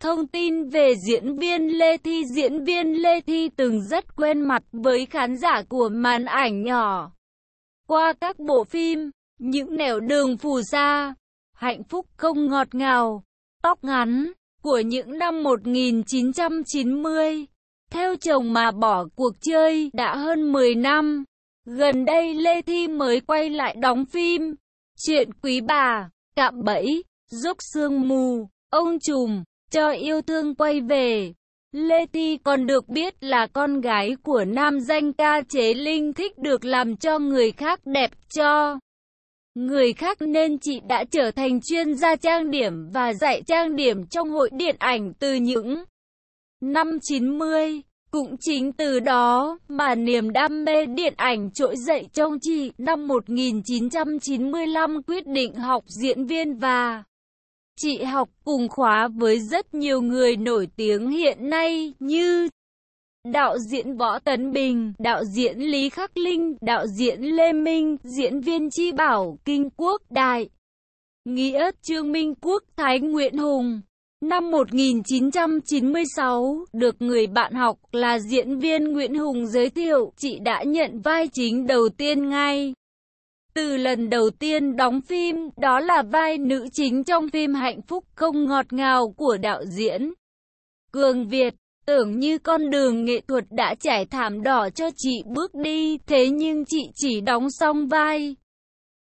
Thông tin về diễn viên Lê Thi Diễn viên Lê Thi từng rất quen mặt với khán giả của màn ảnh nhỏ. Qua các bộ phim, những nẻo đường phù sa, hạnh phúc không ngọt ngào, tóc ngắn, của những năm 1990, theo chồng mà bỏ cuộc chơi đã hơn 10 năm. Gần đây Lê Thi mới quay lại đóng phim, chuyện quý bà, cạm bẫy, rúc xương mù, ông trùm cho yêu thương quay về. Lê Ti còn được biết là con gái của nam danh ca chế Linh thích được làm cho người khác đẹp cho người khác nên chị đã trở thành chuyên gia trang điểm và dạy trang điểm trong hội điện ảnh từ những năm 90. Cũng chính từ đó mà niềm đam mê điện ảnh trỗi dậy trong chị năm 1995 quyết định học diễn viên và Chị học cùng khóa với rất nhiều người nổi tiếng hiện nay như đạo diễn Võ Tấn Bình, đạo diễn Lý Khắc Linh, đạo diễn Lê Minh, diễn viên Chi Bảo, Kinh Quốc, Đại, Nghĩa, Trương Minh Quốc, Thái Nguyễn Hùng. Năm 1996, được người bạn học là diễn viên Nguyễn Hùng giới thiệu, chị đã nhận vai chính đầu tiên ngay. Từ lần đầu tiên đóng phim, đó là vai nữ chính trong phim Hạnh phúc không ngọt ngào của đạo diễn Cường Việt. Tưởng như con đường nghệ thuật đã trải thảm đỏ cho chị bước đi, thế nhưng chị chỉ đóng xong vai.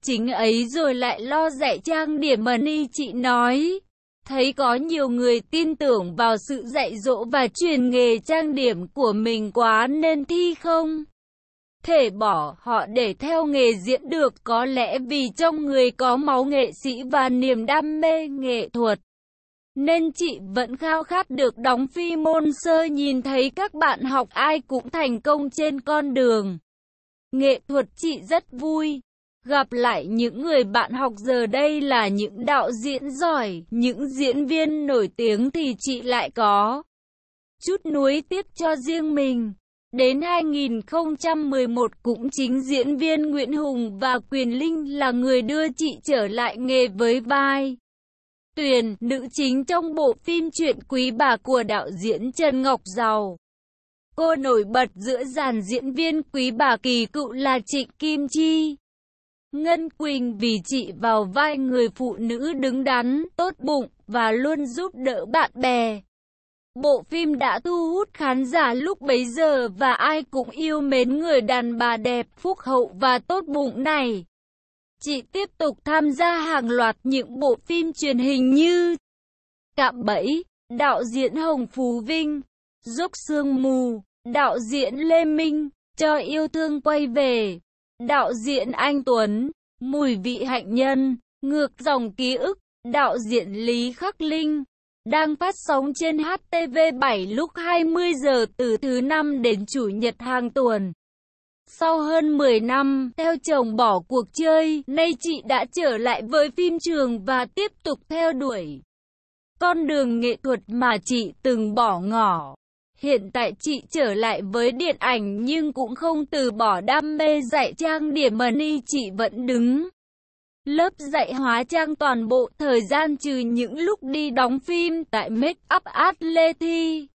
Chính ấy rồi lại lo dạy trang điểm mà ni chị nói. Thấy có nhiều người tin tưởng vào sự dạy dỗ và truyền nghề trang điểm của mình quá nên thi không thể bỏ họ để theo nghề diễn được có lẽ vì trong người có máu nghệ sĩ và niềm đam mê nghệ thuật. Nên chị vẫn khao khát được đóng phim môn sơ nhìn thấy các bạn học ai cũng thành công trên con đường. Nghệ thuật chị rất vui. Gặp lại những người bạn học giờ đây là những đạo diễn giỏi, những diễn viên nổi tiếng thì chị lại có chút nuối tiếc cho riêng mình. Đến 2011 cũng chính diễn viên Nguyễn Hùng và Quyền Linh là người đưa chị trở lại nghề với vai Tuyền, nữ chính trong bộ phim Chuyện Quý Bà của đạo diễn Trần Ngọc Giàu. Cô nổi bật giữa dàn diễn viên Quý Bà kỳ cựu là chị Kim Chi. Ngân Quỳnh vì chị vào vai người phụ nữ đứng đắn, tốt bụng và luôn giúp đỡ bạn bè. Bộ phim đã thu hút khán giả lúc bấy giờ và ai cũng yêu mến người đàn bà đẹp, phúc hậu và tốt bụng này. Chị tiếp tục tham gia hàng loạt những bộ phim truyền hình như Cạm Bẫy, đạo diễn Hồng Phú Vinh, Dốc Sương Mù, đạo diễn Lê Minh, Cho Yêu Thương Quay Về, đạo diễn Anh Tuấn, Mùi Vị Hạnh Nhân, Ngược Dòng Ký ức, đạo diễn Lý Khắc Linh đang phát sóng trên HTV7 lúc 20 giờ từ thứ năm đến chủ nhật hàng tuần. Sau hơn 10 năm, theo chồng bỏ cuộc chơi, nay chị đã trở lại với phim trường và tiếp tục theo đuổi con đường nghệ thuật mà chị từng bỏ ngỏ. Hiện tại chị trở lại với điện ảnh nhưng cũng không từ bỏ đam mê dạy trang điểm mà ni chị vẫn đứng. Lớp dạy hóa trang toàn bộ thời gian trừ những lúc đi đóng phim tại Make Up Atleti.